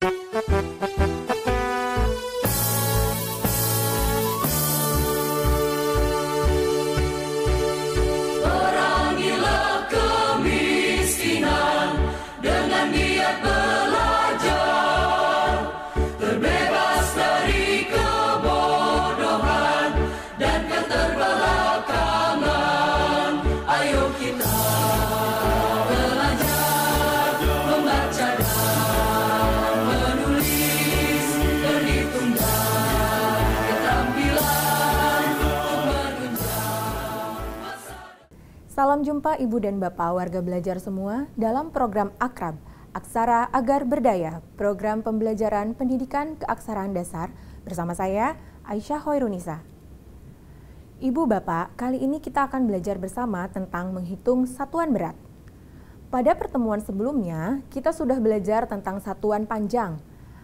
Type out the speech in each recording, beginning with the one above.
Thank you. jumpa Ibu dan Bapak warga belajar semua dalam program Akrab, Aksara Agar Berdaya, program pembelajaran pendidikan keaksaraan dasar bersama saya, Aisyah Hoirunisa. Ibu Bapak, kali ini kita akan belajar bersama tentang menghitung satuan berat. Pada pertemuan sebelumnya, kita sudah belajar tentang satuan panjang.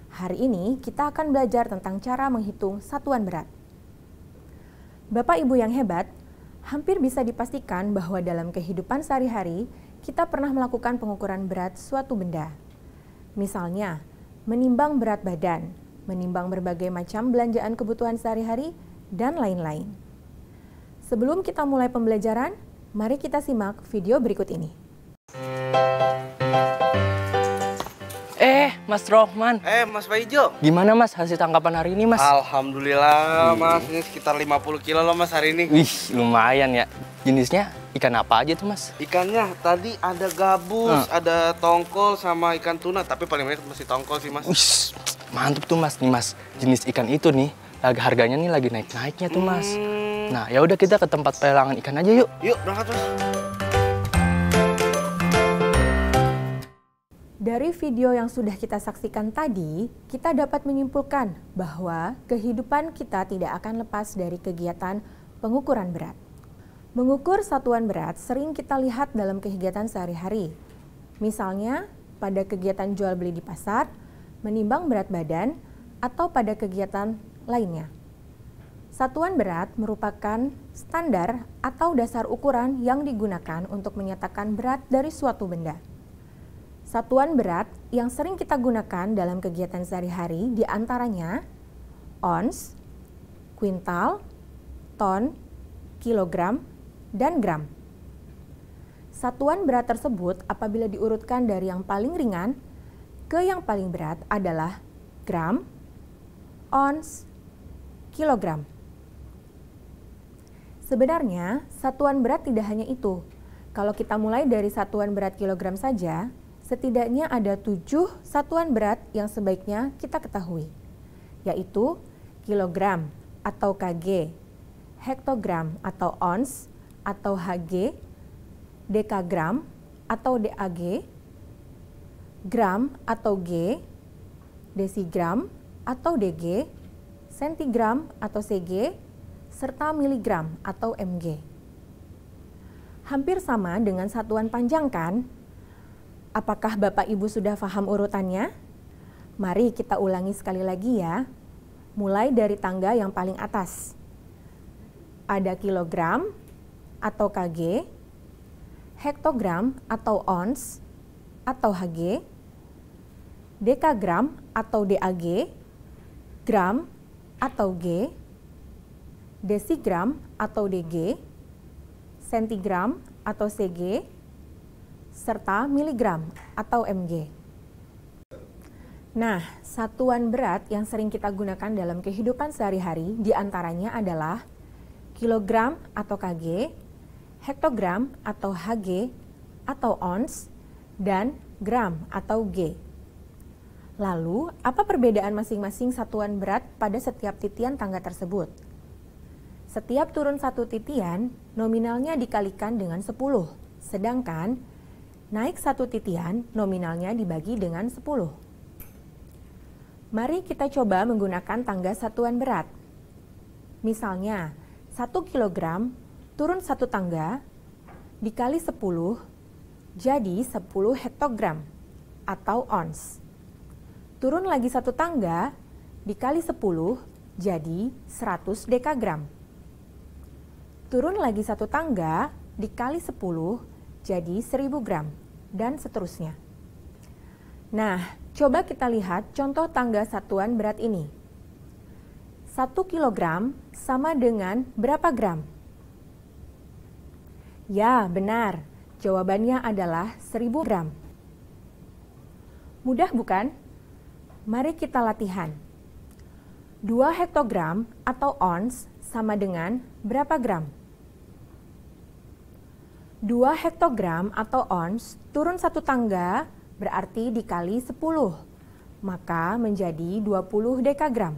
Hari ini kita akan belajar tentang cara menghitung satuan berat. Bapak Ibu yang hebat, hampir bisa dipastikan bahwa dalam kehidupan sehari-hari kita pernah melakukan pengukuran berat suatu benda. Misalnya, menimbang berat badan, menimbang berbagai macam belanjaan kebutuhan sehari-hari, dan lain-lain. Sebelum kita mulai pembelajaran, mari kita simak video berikut ini. Eh, Mas Rohman. Eh, Mas Faijo. Gimana Mas hasil tangkapan hari ini, Mas? Alhamdulillah, hmm. Mas. Ini sekitar 50 kilo loh, Mas, hari ini. Wih, lumayan ya. Jenisnya ikan apa aja tuh, Mas? Ikannya tadi ada gabus, hmm. ada tongkol sama ikan tuna. Tapi paling banyak masih tongkol sih, Mas. Wih, mantep tuh, Mas. Nih, Mas, jenis ikan itu nih, lagi harganya nih lagi naik-naiknya tuh, Mas. Hmm. Nah, ya udah kita ke tempat pelelangan ikan aja yuk. Yuk, berangkat, Mas. Dari video yang sudah kita saksikan tadi, kita dapat menyimpulkan bahwa kehidupan kita tidak akan lepas dari kegiatan pengukuran berat. Mengukur satuan berat sering kita lihat dalam kegiatan sehari-hari. Misalnya, pada kegiatan jual beli di pasar, menimbang berat badan, atau pada kegiatan lainnya. Satuan berat merupakan standar atau dasar ukuran yang digunakan untuk menyatakan berat dari suatu benda. Satuan berat yang sering kita gunakan dalam kegiatan sehari-hari diantaranya ons, kuintal, ton, kilogram, dan gram. Satuan berat tersebut apabila diurutkan dari yang paling ringan ke yang paling berat adalah gram, ons, kilogram. Sebenarnya, satuan berat tidak hanya itu. Kalau kita mulai dari satuan berat kilogram saja, setidaknya ada tujuh satuan berat yang sebaiknya kita ketahui, yaitu kilogram atau kg, hektogram atau ons atau hg, dekagram atau dag, gram atau g, desigram atau dg, sentigram atau cg, serta miligram atau mg. Hampir sama dengan satuan panjang kan? Apakah Bapak Ibu sudah paham urutannya? Mari kita ulangi sekali lagi ya. Mulai dari tangga yang paling atas. Ada kilogram atau kg, hektogram atau ons atau hg, dekagram atau dag, gram atau g, desigram atau dg, sentigram atau cg, serta miligram atau mg. Nah, satuan berat yang sering kita gunakan dalam kehidupan sehari-hari diantaranya adalah kilogram atau kg, hektogram atau hg, atau ons, dan gram atau g. Lalu, apa perbedaan masing-masing satuan berat pada setiap titian tangga tersebut? Setiap turun satu titian, nominalnya dikalikan dengan 10, sedangkan Naik satu titian, nominalnya dibagi dengan 10. Mari kita coba menggunakan tangga satuan berat. Misalnya, 1 kg turun satu tangga dikali 10 jadi 10 hektogram atau ons. Turun lagi satu tangga dikali 10 jadi 100 dekagram. Turun lagi satu tangga dikali 10 jadi 1000 gram dan seterusnya. Nah, coba kita lihat contoh tangga satuan berat ini. 1 kg sama dengan berapa gram? Ya, benar. Jawabannya adalah 1000 gram. Mudah bukan? Mari kita latihan. 2 hektogram atau ons sama dengan berapa gram? 2 hektogram atau ons turun satu tangga berarti dikali 10, maka menjadi 20 dekagram.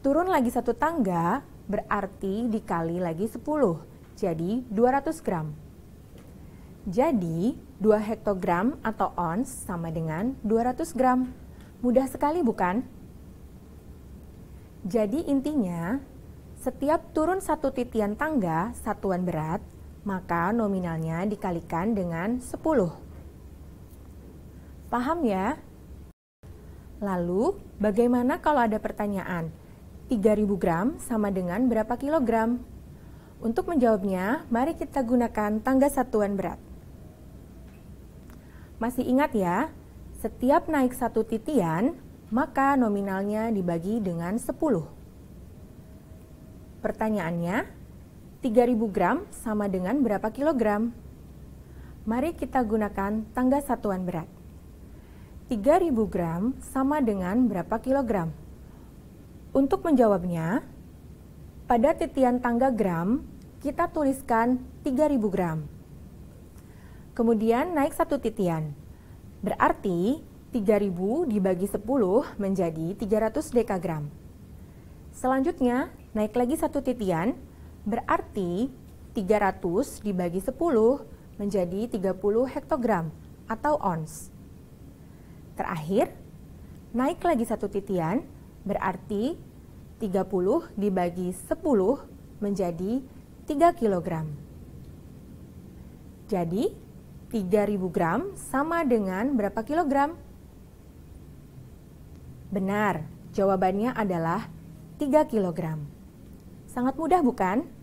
Turun lagi satu tangga berarti dikali lagi 10, jadi 200 gram. Jadi, 2 hektogram atau ons sama dengan 200 gram. Mudah sekali bukan? Jadi intinya, setiap turun satu titian tangga, satuan berat maka nominalnya dikalikan dengan 10. Paham ya? Lalu, bagaimana kalau ada pertanyaan? 3000 gram sama dengan berapa kilogram? Untuk menjawabnya, mari kita gunakan tangga satuan berat. Masih ingat ya, setiap naik satu titian, maka nominalnya dibagi dengan 10. Pertanyaannya, 3000 gram sama dengan berapa kilogram? Mari kita gunakan tangga satuan berat. 3000 gram sama dengan berapa kilogram? Untuk menjawabnya, pada titian tangga gram, kita tuliskan 3000 gram. Kemudian naik satu titian. Berarti 3000 dibagi 10 menjadi 300 dekagram. Selanjutnya, naik lagi satu titian, Berarti 300 dibagi 10 menjadi 30 hektogram atau ons. Terakhir, naik lagi satu titian berarti 30 dibagi 10 menjadi 3 kg. Jadi, 3000 gram sama dengan berapa kilogram? Benar, jawabannya adalah 3 kg. Sangat mudah bukan?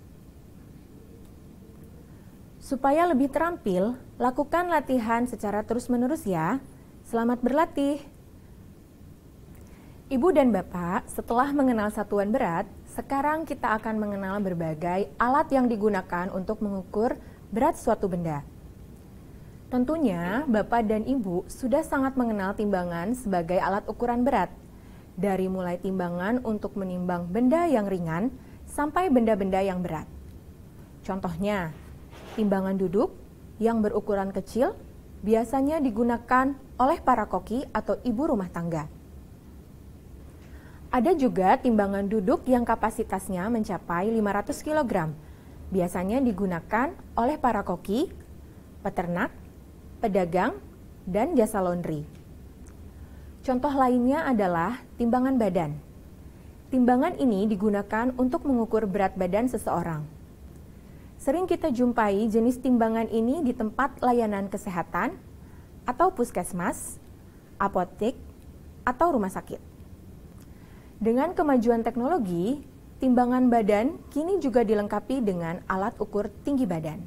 Supaya lebih terampil, lakukan latihan secara terus-menerus ya. Selamat berlatih. Ibu dan Bapak, setelah mengenal satuan berat, sekarang kita akan mengenal berbagai alat yang digunakan untuk mengukur berat suatu benda. Tentunya, Bapak dan Ibu sudah sangat mengenal timbangan sebagai alat ukuran berat. Dari mulai timbangan untuk menimbang benda yang ringan sampai benda-benda yang berat. Contohnya, Timbangan duduk yang berukuran kecil biasanya digunakan oleh para koki atau ibu rumah tangga. Ada juga timbangan duduk yang kapasitasnya mencapai 500 kg. Biasanya digunakan oleh para koki, peternak, pedagang, dan jasa laundry. Contoh lainnya adalah timbangan badan. Timbangan ini digunakan untuk mengukur berat badan seseorang. Sering kita jumpai jenis timbangan ini di tempat layanan kesehatan atau puskesmas, apotek, atau rumah sakit. Dengan kemajuan teknologi, timbangan badan kini juga dilengkapi dengan alat ukur tinggi badan.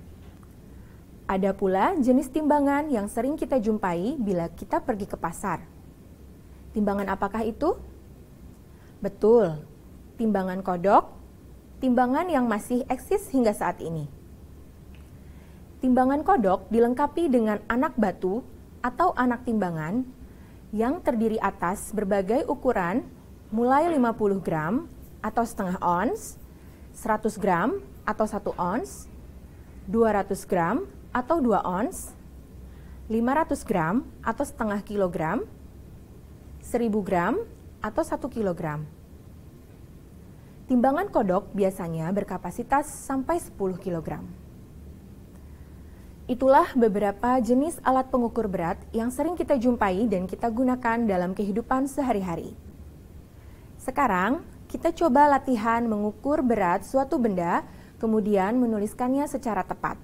Ada pula jenis timbangan yang sering kita jumpai bila kita pergi ke pasar. Timbangan apakah itu? Betul, timbangan kodok timbangan yang masih eksis hingga saat ini. Timbangan kodok dilengkapi dengan anak batu atau anak timbangan yang terdiri atas berbagai ukuran mulai 50 gram atau setengah ons, 100 gram atau 1 ons, 200 gram atau 2 ons, 500 gram atau setengah kilogram, 1000 gram atau 1 kilogram. Timbangan kodok biasanya berkapasitas sampai 10 kg. Itulah beberapa jenis alat pengukur berat yang sering kita jumpai dan kita gunakan dalam kehidupan sehari-hari. Sekarang, kita coba latihan mengukur berat suatu benda, kemudian menuliskannya secara tepat.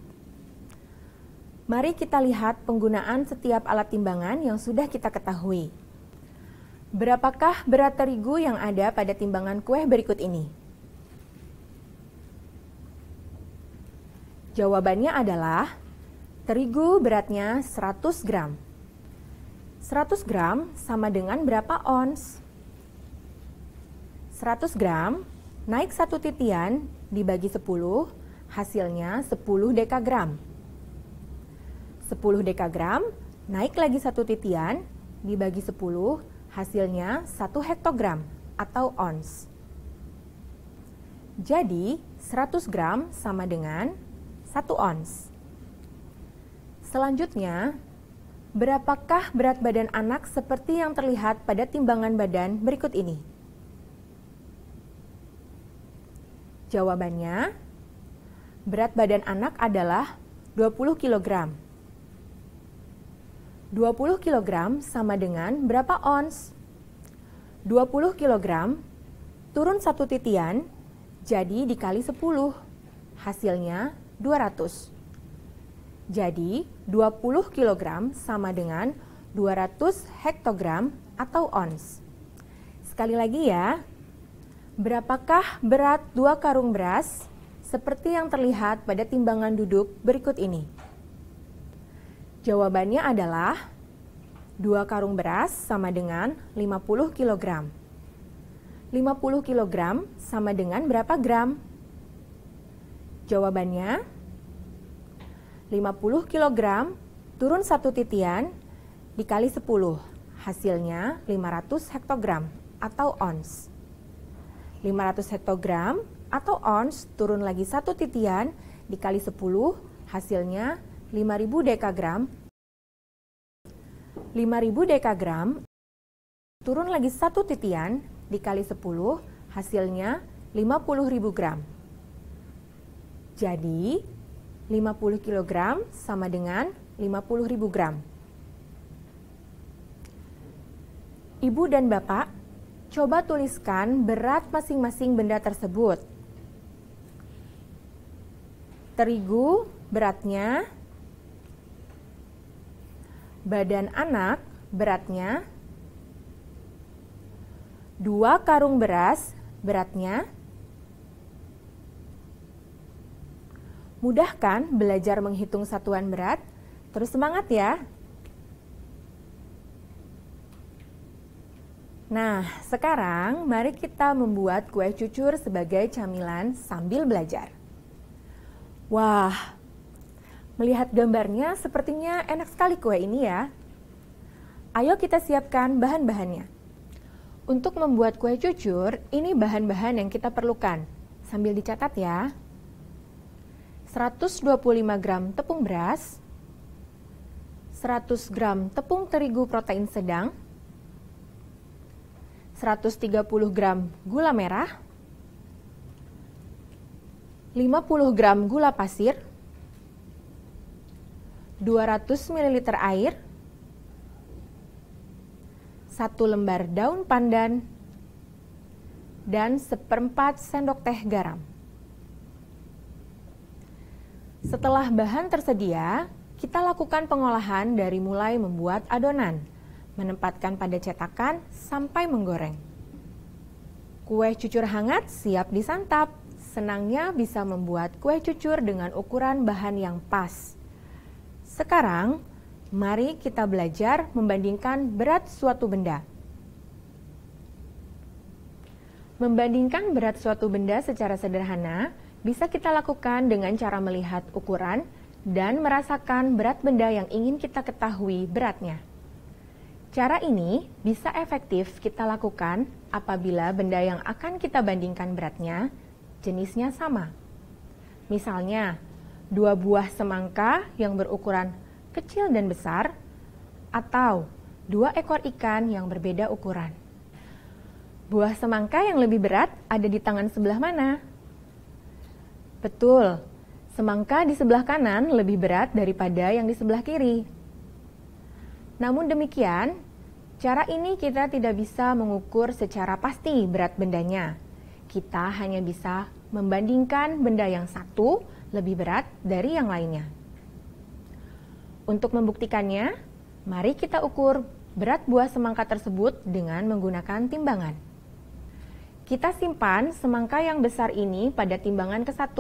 Mari kita lihat penggunaan setiap alat timbangan yang sudah kita ketahui. Berapakah berat terigu yang ada pada timbangan kue berikut ini? Jawabannya adalah terigu beratnya 100 gram. 100 gram sama dengan berapa ons? 100 gram naik satu titian dibagi 10, hasilnya 10 dekagram. 10 dekagram naik lagi satu titian dibagi 10, Hasilnya 1 hektogram atau ons. Jadi, 100 gram sama dengan 1 ons. Selanjutnya, berapakah berat badan anak seperti yang terlihat pada timbangan badan berikut ini? Jawabannya, berat badan anak adalah 20 kilogram. 20 kg sama dengan berapa ons? 20 kg turun satu titian, jadi dikali 10. Hasilnya 200. Jadi 20 kg sama dengan 200 hektogram atau ons. Sekali lagi ya, berapakah berat dua karung beras seperti yang terlihat pada timbangan duduk berikut ini? Jawabannya adalah 2 karung beras sama dengan 50 kg. 50 kg sama dengan berapa gram? Jawabannya 50 kg turun satu titian dikali 10. Hasilnya 500 hektogram atau ons. 500 hektogram atau ons turun lagi satu titian dikali 10 hasilnya 5000 dekagram 5000 dekagram turun lagi satu titian dikali 10 hasilnya 50.000 gram. Jadi 50 kg sama dengan 50.000 gram. Ibu dan Bapak, coba tuliskan berat masing-masing benda tersebut. Terigu beratnya Badan anak beratnya 2 karung beras beratnya Mudah kan belajar menghitung satuan berat? Terus semangat ya. Nah, sekarang mari kita membuat kue cucur sebagai camilan sambil belajar. Wah, Melihat gambarnya, sepertinya enak sekali kue ini ya. Ayo kita siapkan bahan-bahannya. Untuk membuat kue cucur, ini bahan-bahan yang kita perlukan. Sambil dicatat ya. 125 gram tepung beras, 100 gram tepung terigu protein sedang, 130 gram gula merah, 50 gram gula pasir, 200 ml air, 1 lembar daun pandan, dan seperempat sendok teh garam. Setelah bahan tersedia, kita lakukan pengolahan dari mulai membuat adonan, menempatkan pada cetakan sampai menggoreng. Kue cucur hangat siap disantap. Senangnya bisa membuat kue cucur dengan ukuran bahan yang pas. Sekarang, mari kita belajar membandingkan berat suatu benda. Membandingkan berat suatu benda secara sederhana bisa kita lakukan dengan cara melihat ukuran dan merasakan berat benda yang ingin kita ketahui beratnya. Cara ini bisa efektif kita lakukan apabila benda yang akan kita bandingkan beratnya jenisnya sama. Misalnya, dua buah semangka yang berukuran kecil dan besar, atau dua ekor ikan yang berbeda ukuran. Buah semangka yang lebih berat ada di tangan sebelah mana? Betul, semangka di sebelah kanan lebih berat daripada yang di sebelah kiri. Namun demikian, cara ini kita tidak bisa mengukur secara pasti berat bendanya. Kita hanya bisa membandingkan benda yang satu lebih berat dari yang lainnya. Untuk membuktikannya, mari kita ukur berat buah semangka tersebut dengan menggunakan timbangan. Kita simpan semangka yang besar ini pada timbangan ke-1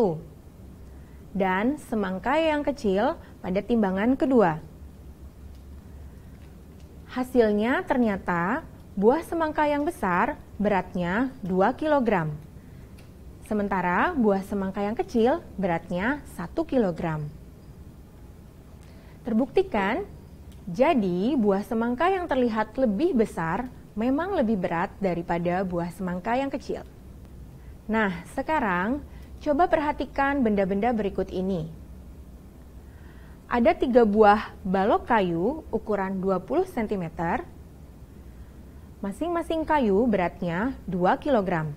dan semangka yang kecil pada timbangan kedua. Hasilnya ternyata buah semangka yang besar beratnya 2 kilogram. Sementara buah semangka yang kecil beratnya 1 kg. Terbuktikan, jadi buah semangka yang terlihat lebih besar memang lebih berat daripada buah semangka yang kecil. Nah, sekarang coba perhatikan benda-benda berikut ini. Ada tiga buah balok kayu ukuran 20 cm. Masing-masing kayu beratnya 2 kg.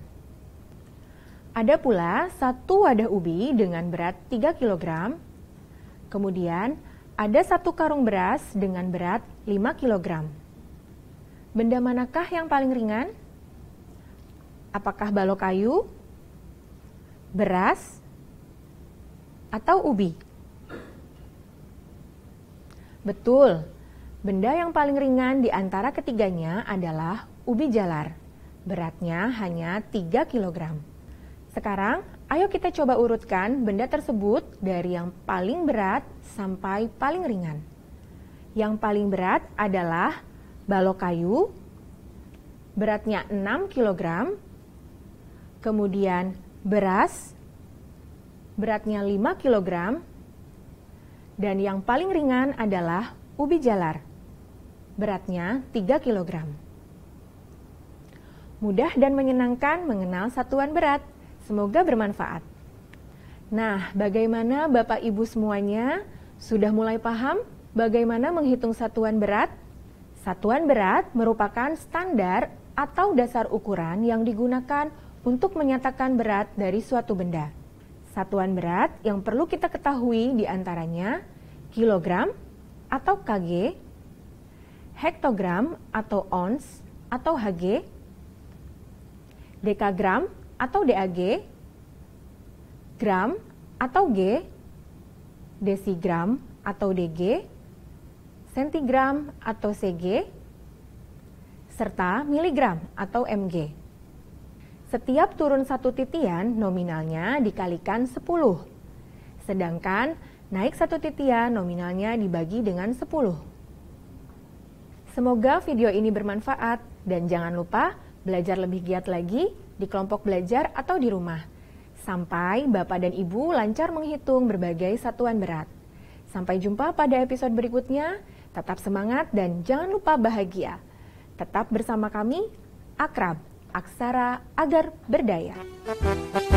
Ada pula satu wadah ubi dengan berat 3 kg. Kemudian ada satu karung beras dengan berat 5 kg. Benda manakah yang paling ringan? Apakah balok kayu, beras, atau ubi? Betul, benda yang paling ringan di antara ketiganya adalah ubi jalar. Beratnya hanya 3 kg. Sekarang, ayo kita coba urutkan benda tersebut dari yang paling berat sampai paling ringan. Yang paling berat adalah balok kayu, beratnya 6 kg, kemudian beras, beratnya 5 kg, dan yang paling ringan adalah ubi jalar, beratnya 3 kg. Mudah dan menyenangkan mengenal satuan berat. Semoga bermanfaat. Nah, bagaimana Bapak Ibu semuanya sudah mulai paham bagaimana menghitung satuan berat? Satuan berat merupakan standar atau dasar ukuran yang digunakan untuk menyatakan berat dari suatu benda. Satuan berat yang perlu kita ketahui diantaranya kilogram atau kg, hektogram atau ons atau hg, dekagram atau DAG, gram atau G, desigram atau DG, sentigram atau CG, serta miligram atau MG. Setiap turun satu titian nominalnya dikalikan 10. Sedangkan naik satu titian nominalnya dibagi dengan 10. Semoga video ini bermanfaat dan jangan lupa belajar lebih giat lagi di kelompok belajar atau di rumah, sampai Bapak dan Ibu lancar menghitung berbagai satuan berat. Sampai jumpa pada episode berikutnya, tetap semangat dan jangan lupa bahagia. Tetap bersama kami, Akrab, Aksara Agar Berdaya.